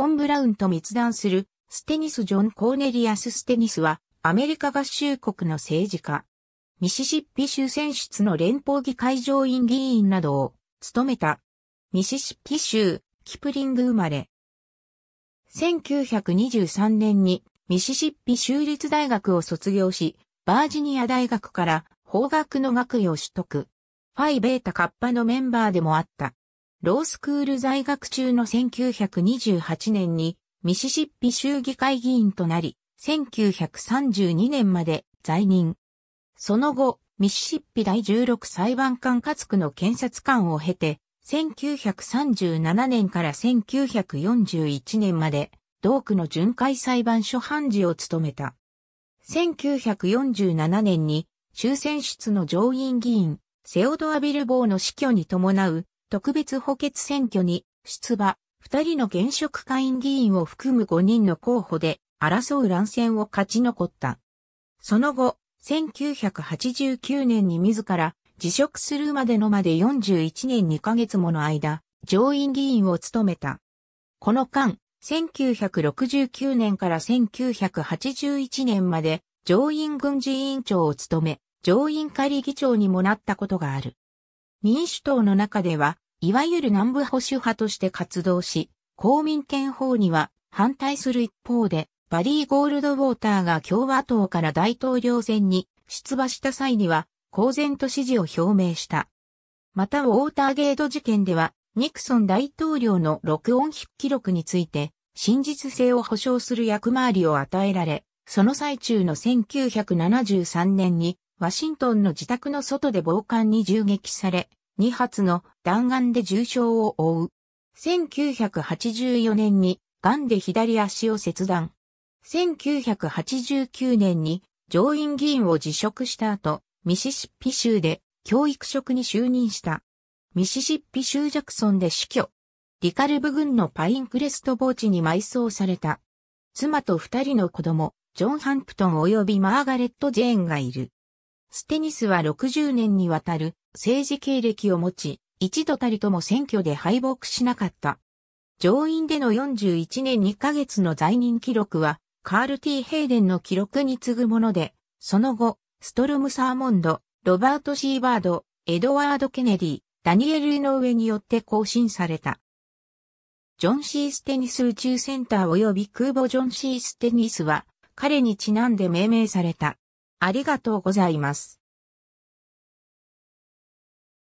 フォン・ブラウンと密談する、ステニス・ジョン・コーネリアス・ステニスは、アメリカ合衆国の政治家。ミシシッピ州選出の連邦議会上院議員などを務めた。ミシシッピ州、キプリング生まれ。1923年にミシシッピ州立大学を卒業し、バージニア大学から法学の学位を取得。ファイ・ベータ・カッパのメンバーでもあった。ロースクール在学中の1928年にミシシッピ州議会議員となり、1932年まで在任。その後、ミシシッピ第16裁判官つ区の検察官を経て、1937年から1941年まで、同区の巡回裁判所判事を務めた。1947年に終戦室の上院議員、セオドア・ビルボーの死去に伴う特別補欠選挙に出馬、二人の現職会員議員を含む5人の候補で争う乱戦を勝ち残った。その後、1989年に自ら辞職するまでのまで41年2ヶ月もの間、上院議員を務めた。この間、1969年から1981年まで上院軍事委員長を務め、上院会議長にもなったことがある。民主党の中では、いわゆる南部保守派として活動し、公民権法には反対する一方で、バリー・ゴールドウォーターが共和党から大統領選に出馬した際には、公然と支持を表明した。また、ウォーターゲート事件では、ニクソン大統領の録音筆記録について、真実性を保証する役回りを与えられ、その最中の1973年にワシントンの自宅の外で暴漢に銃撃され、2発の弾丸で重傷を負う。1984年に、癌で左足を切断。1989年に、上院議員を辞職した後、ミシシッピ州で教育職に就任した。ミシシッピ州ジャクソンで死去。リカルブ軍のパインクレスト墓地に埋葬された。妻と二人の子供、ジョン・ハンプトン及びマーガレット・ジェーンがいる。ステニスは60年にわたる政治経歴を持ち、一度たりとも選挙で敗北しなかった。上院での41年2ヶ月の在任記録は、カール・ティ・ヘイデンの記録に次ぐもので、その後、ストルム・サーモンド、ロバート・シーバード、エドワード・ケネディ、ダニエル・イノウエによって更新された。ジョン・シー・ステニス宇宙センター及び空母ジョン・シー・ステニスは、彼にちなんで命名された。ありがとうございます。